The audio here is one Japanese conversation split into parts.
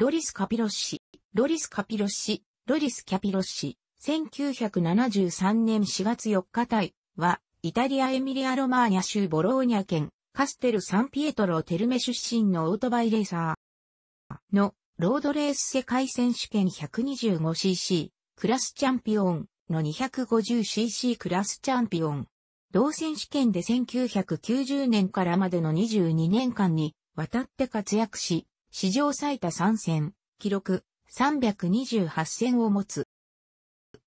ロリス・カピロッシ、ロリス・カピロッシ、ロリス・キャピロッシ、1973年4月4日対は、イタリア・エミリア・ロマーニャ州ボローニャ県、カステル・サンピエトロ・テルメ出身のオートバイレーサーのロードレース世界選手権 125cc クラスチャンピオンの 250cc クラスチャンピオン。同選手権で1990年からまでの22年間に渡って活躍し、史上最多3戦、記録328戦を持つ。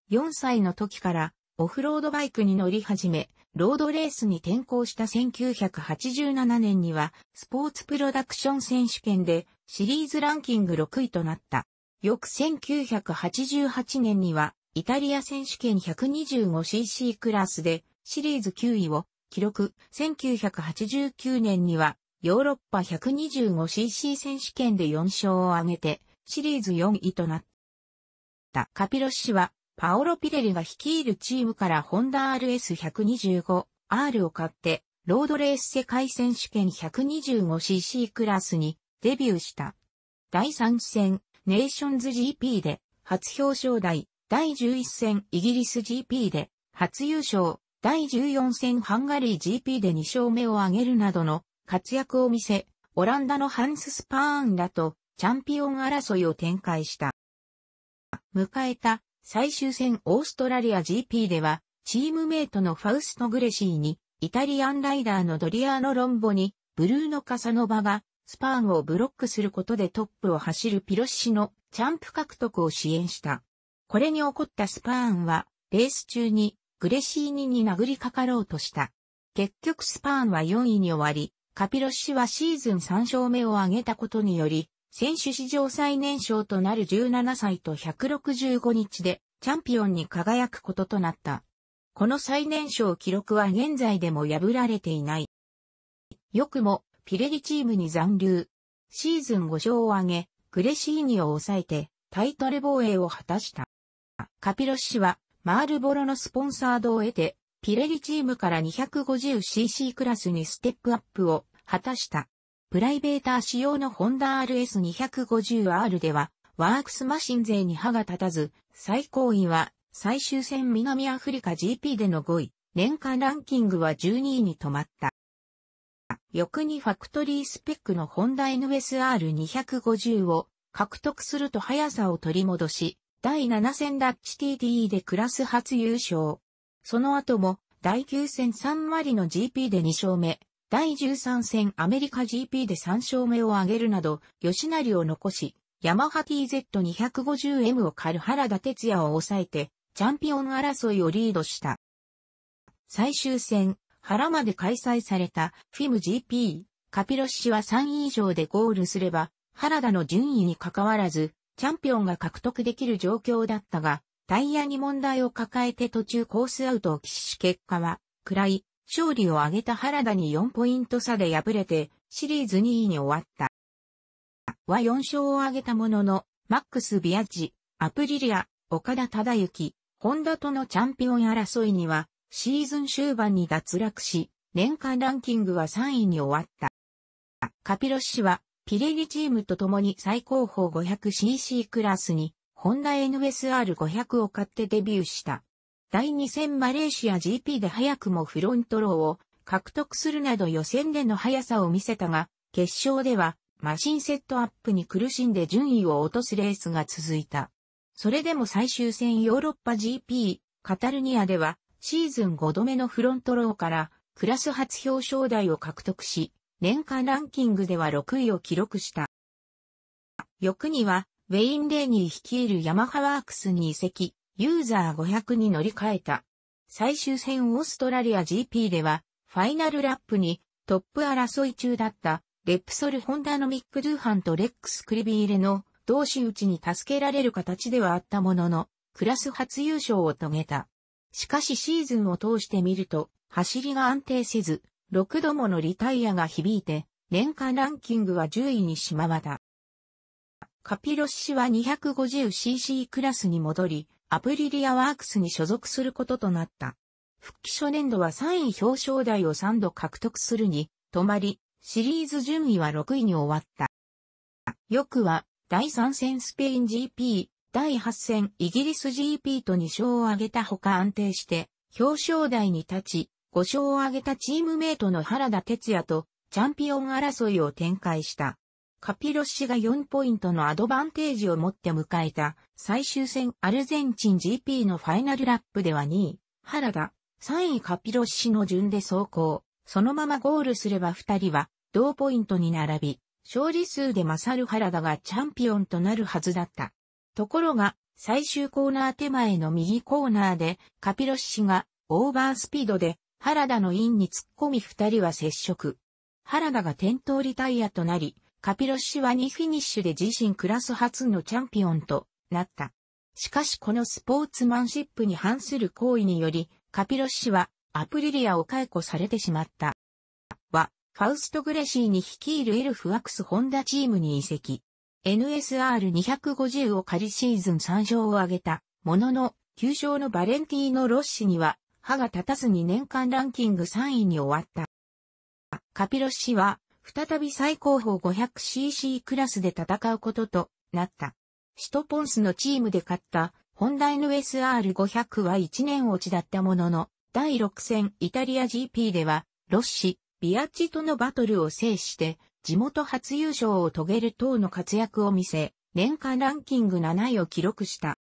4歳の時からオフロードバイクに乗り始め、ロードレースに転向した1987年には、スポーツプロダクション選手権でシリーズランキング6位となった。翌1988年には、イタリア選手権 125cc クラスでシリーズ9位を記録。1989年にはヨーロッパ 125cc 選手権で4勝を挙げて、シリーズ4位となった。カピロ氏は、パオロ・ピレリが率いるチームからホンダ RS125R を買って、ロードレース世界選手権 125cc クラスにデビューした。第3戦、ネーションズ GP で初表彰台、第11戦イギリス GP で初優勝、第14戦ハンガリー GP で2勝目を挙げるなどの活躍を見せ、オランダのハンス・スパーンらとチャンピオン争いを展開した。迎えた最終戦オーストラリア GP では、チームメイトのファウスト・グレシーに、イタリアンライダーのドリアーノ・ロンボに、ブルーノ・カサノバが、スパーンをブロックすることでトップを走るピロッシのチャンプ獲得を支援した。これに起こったスパーンは、レース中にグレシーニに殴りかかろうとした。結局スパーンは4位に終わり、カピロ氏はシーズン3勝目を挙げたことにより、選手史上最年少となる17歳と165日でチャンピオンに輝くこととなった。この最年少記録は現在でも破られていない。よくも、ピレリチームに残留。シーズン5勝を挙げ、グレシーニを抑えて、タイトル防衛を果たした。カピロ氏は、マールボロのスポンサードを得て、ピレリチームから 250cc クラスにステップアップを果たした。プライベーター仕様のホンダ RS250R では、ワークスマシン勢に歯が立たず、最高位は最終戦南アフリカ GP での5位、年間ランキングは12位に止まった。翌にファクトリースペックのホンダ NSR250 を獲得すると速さを取り戻し、第7戦ダッチ TDE でクラス初優勝。その後も第9戦3割の GP で2勝目、第13戦アメリカ GP で3勝目を挙げるなど、吉成を残し、ヤマハ TZ250M を狩る原田哲也を抑えて、チャンピオン争いをリードした。最終戦、原まで開催されたフィム GP、カピロ氏は3位以上でゴールすれば、原田の順位に関わらず、チャンピオンが獲得できる状況だったが、タイヤに問題を抱えて途中コースアウトを喫し結果は、暗い勝利を挙げた原田に4ポイント差で敗れて、シリーズ2位に終わった。は4勝を挙げたものの、マックス・ビアッジ、アプリリア、岡田忠之、ホンダとのチャンピオン争いには、シーズン終盤に脱落し、年間ランキングは3位に終わった。カピロ氏は、ピレリチームと共に最高峰 500cc クラスに、ホンダ NSR500 を買ってデビューした。第2戦マレーシア GP で早くもフロントローを獲得するなど予選での速さを見せたが、決勝ではマシンセットアップに苦しんで順位を落とすレースが続いた。それでも最終戦ヨーロッパ GP カタルニアではシーズン5度目のフロントローからクラス初表彰台を獲得し、年間ランキングでは6位を記録した。翌には、ウェイン・レーニー率いるヤマハワークスに移籍、ユーザー500に乗り換えた。最終戦オーストラリア GP では、ファイナルラップにトップ争い中だったレプソルホンダのミック・ドゥーハンとレックス・クリビーレの同士打ちに助けられる形ではあったものの、クラス初優勝を遂げた。しかしシーズンを通してみると、走りが安定せず、6度ものリタイアが響いて、年間ランキングは10位にしまわだ。カピロシ氏は 250cc クラスに戻り、アプリリアワークスに所属することとなった。復帰初年度は3位表彰台を3度獲得するに、止まり、シリーズ順位は6位に終わった。翌は、第3戦スペイン GP、第8戦イギリス GP と2勝を挙げたほか安定して、表彰台に立ち、5勝を挙げたチームメイトの原田哲也と、チャンピオン争いを展開した。カピロッシが4ポイントのアドバンテージを持って迎えた最終戦アルゼンチン GP のファイナルラップでは2位、原田、3位カピロッシの順で走行、そのままゴールすれば2人は同ポイントに並び、勝利数で勝る原田がチャンピオンとなるはずだった。ところが、最終コーナー手前の右コーナーで、カピロッシがオーバースピードで原田のインに突っ込み2人は接触。原田が転倒リタイヤとなり、カピロシは2フィニッシュで自身クラス初のチャンピオンとなった。しかしこのスポーツマンシップに反する行為により、カピロシはアプリリアを解雇されてしまった。は、ファウスト・グレシーに率いるエルフワックス・ホンダチームに移籍。NSR250 を仮シーズン3勝を挙げた、ものの、9勝のバレンティーノ・ロッシには、歯が立たずに年間ランキング3位に終わった。カピロシは、再び最高峰 500cc クラスで戦うこととなった。シトポンスのチームで勝ったホンダ NSR500 は1年落ちだったものの、第6戦イタリア GP では、ロッシ、ビアッチとのバトルを制して、地元初優勝を遂げる等の活躍を見せ、年間ランキング7位を記録した。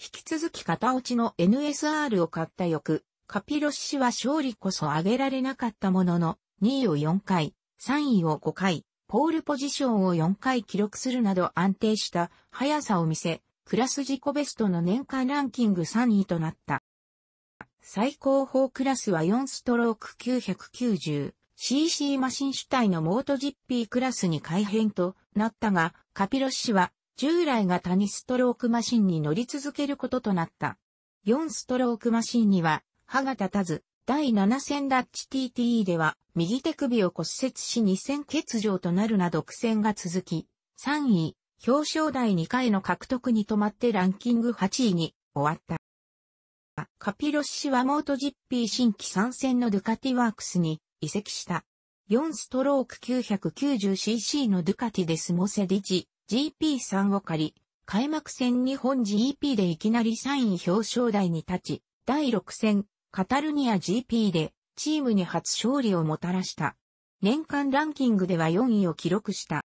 引き続き片落ちの NSR を買った翌、カピロッシは勝利こそ挙げられなかったものの、2位を4回、3位を5回、ポールポジションを4回記録するなど安定した速さを見せ、クラス自己ベストの年間ランキング3位となった。最高峰クラスは4ストローク 990cc マシン主体のモート GP クラスに改変となったが、カピロ氏は従来型にストロークマシンに乗り続けることとなった。4ストロークマシンには歯が立たず、第7戦ダッチ t t では、右手首を骨折し2戦欠場となるなど苦戦が続き、3位、表彰台2回の獲得に止まってランキング8位に終わった。カピロシ氏はモートジッピー新規参戦のドゥカティワークスに移籍した。4ストローク 990cc のドゥカティデスモセディジ GP3 を借り、開幕戦日本 GP でいきなり3位表彰台に立ち、第6戦カタルニア GP でチームに初勝利をもたらした。年間ランキングでは4位を記録した。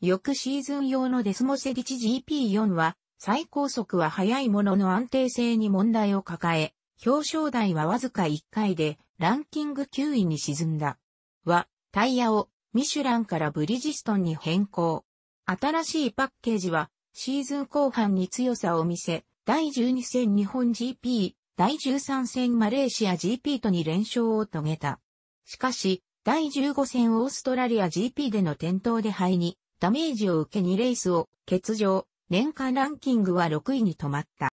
翌シーズン用のデスモセディチ GP4 は最高速は速いものの安定性に問題を抱え、表彰台はわずか1回でランキング9位に沈んだ。は、タイヤをミシュランからブリヂストンに変更。新しいパッケージはシーズン後半に強さを見せ、第12戦日本 GP 第13戦マレーシア GP と2連勝を遂げた。しかし、第15戦オーストラリア GP での転倒で敗に、ダメージを受け2レースを欠場、年間ランキングは6位に止まった。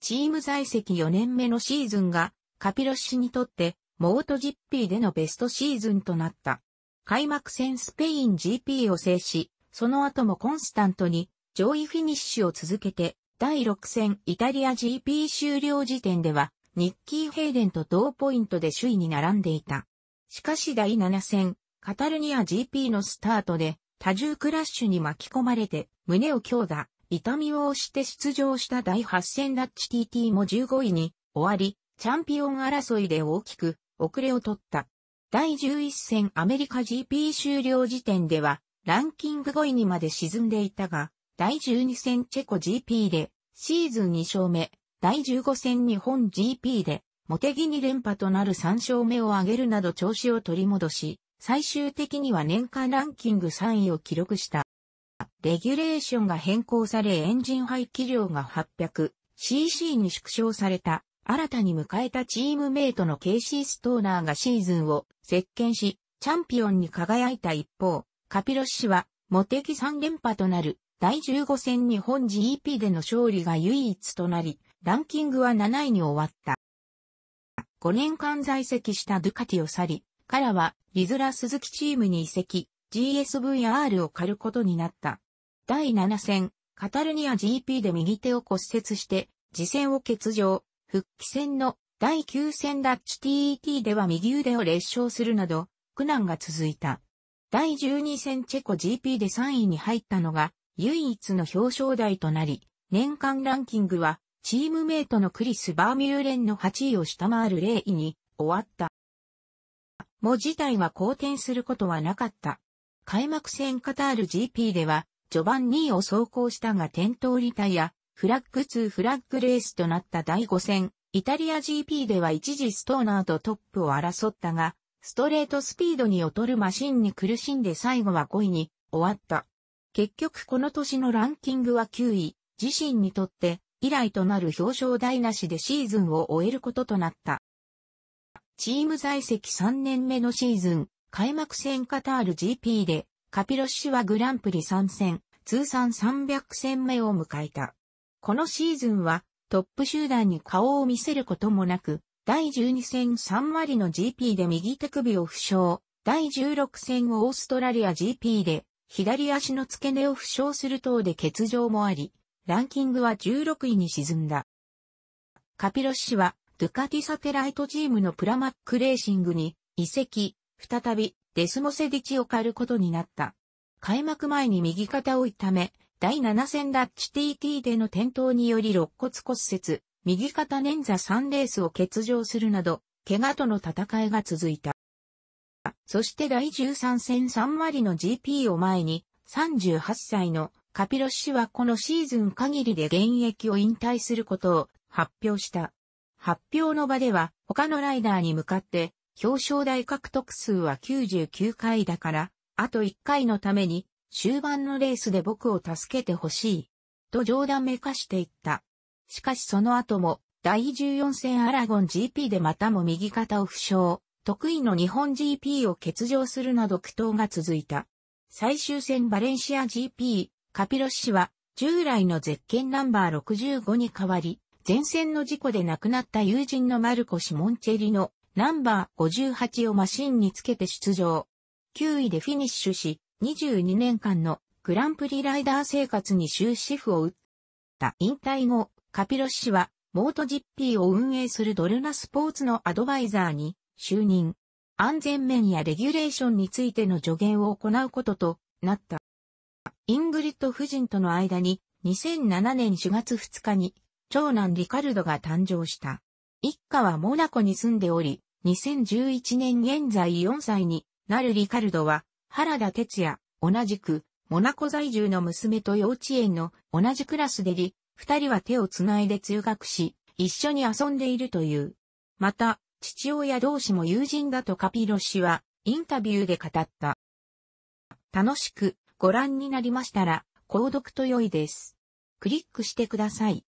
チーム在籍4年目のシーズンが、カピロッシにとって、モート GP でのベストシーズンとなった。開幕戦スペイン GP を制し、その後もコンスタントに上位フィニッシュを続けて第6戦イタリア GP 終了時点では、ニッキー・ヘイデンと同ポイントで首位に並んでいた。しかし第7戦、カタルニア GP のスタートで、多重クラッシュに巻き込まれて、胸を強打、痛みを押して出場した第8戦ダッチ TT も15位に終わり、チャンピオン争いで大きく遅れを取った。第11戦アメリカ GP 終了時点では、ランキング5位にまで沈んでいたが、第12戦チェコ GP で、シーズン2勝目、第15戦日本 GP で、モテギに連覇となる3勝目を挙げるなど調子を取り戻し、最終的には年間ランキング3位を記録した。レギュレーションが変更されエンジン排気量が 800cc に縮小された。新たに迎えたチームメイトのケイシー・ストーナーがシーズンを席巻し、チャンピオンに輝いた一方、カピロ氏は、モテギ3連覇となる第15戦日本 GP での勝利が唯一となり、ランキングは7位に終わった。5年間在籍したドゥカティを去り、からはリズラ鈴木チームに移籍、GSVR を借ることになった。第7戦、カタルニア GP で右手を骨折して、次戦を欠場、復帰戦の第9戦ダッチ TET では右腕を劣勝するなど、苦難が続いた。第12戦チェコ GP で3位に入ったのが、唯一の表彰台となり、年間ランキングは、チームメイトのクリス・バーミューレンの8位を下回る0位に終わった。も事態は好転することはなかった。開幕戦カタール GP では、序盤2位を走行したが転倒リタイア、フラッグ2フラッグレースとなった第5戦、イタリア GP では一時ストーナーとトップを争ったが、ストレートスピードに劣るマシンに苦しんで最後は5位に終わった。結局この年のランキングは9位、自身にとって以来となる表彰台なしでシーズンを終えることとなった。チーム在籍3年目のシーズン、開幕戦カタール GP で、カピロッシュはグランプリ参戦、通算300戦目を迎えた。このシーズンは、トップ集団に顔を見せることもなく、第12戦3割の GP で右手首を負傷、第16戦オーストラリア GP で左足の付け根を負傷する等で欠場もあり、ランキングは16位に沈んだ。カピロス氏は、ドゥカティサテライトチームのプラマックレーシングに移籍、再びデスモセディチを狩ることになった。開幕前に右肩を痛め、第7戦ダッチ TT での転倒により肋骨骨折、右肩捻挫3レースを欠場するなど、怪我との戦いが続いた。そして第13戦3割の GP を前に、38歳のカピロ氏はこのシーズン限りで現役を引退することを発表した。発表の場では他のライダーに向かって表彰台獲得数は99回だから、あと1回のために終盤のレースで僕を助けてほしい。と冗談めかしていった。しかしその後も第14戦アラゴン GP でまたも右肩を負傷。得意の日本 GP を欠場するなど苦闘が続いた。最終戦バレンシア GP、カピロッシは従来のゼッケンナンバー65に変わり、前線の事故で亡くなった友人のマルコ・シモンチェリのナンバー58をマシンにつけて出場。9位でフィニッシュし、22年間のグランプリライダー生活に終止符を打った引退後、カピロッシはモート GP を運営するドルナスポーツのアドバイザーに就任、安全面やレギュレーションについての助言を行うこととなった。イングリッド夫人との間に2007年4月2日に長男リカルドが誕生した。一家はモナコに住んでおり、2011年現在4歳になるリカルドは原田哲也、同じくモナコ在住の娘と幼稚園の同じクラスでり、二人は手をつないで通学し、一緒に遊んでいるという。また、父親同士も友人だとカピロ氏はインタビューで語った。楽しくご覧になりましたら、購読と良いです。クリックしてください。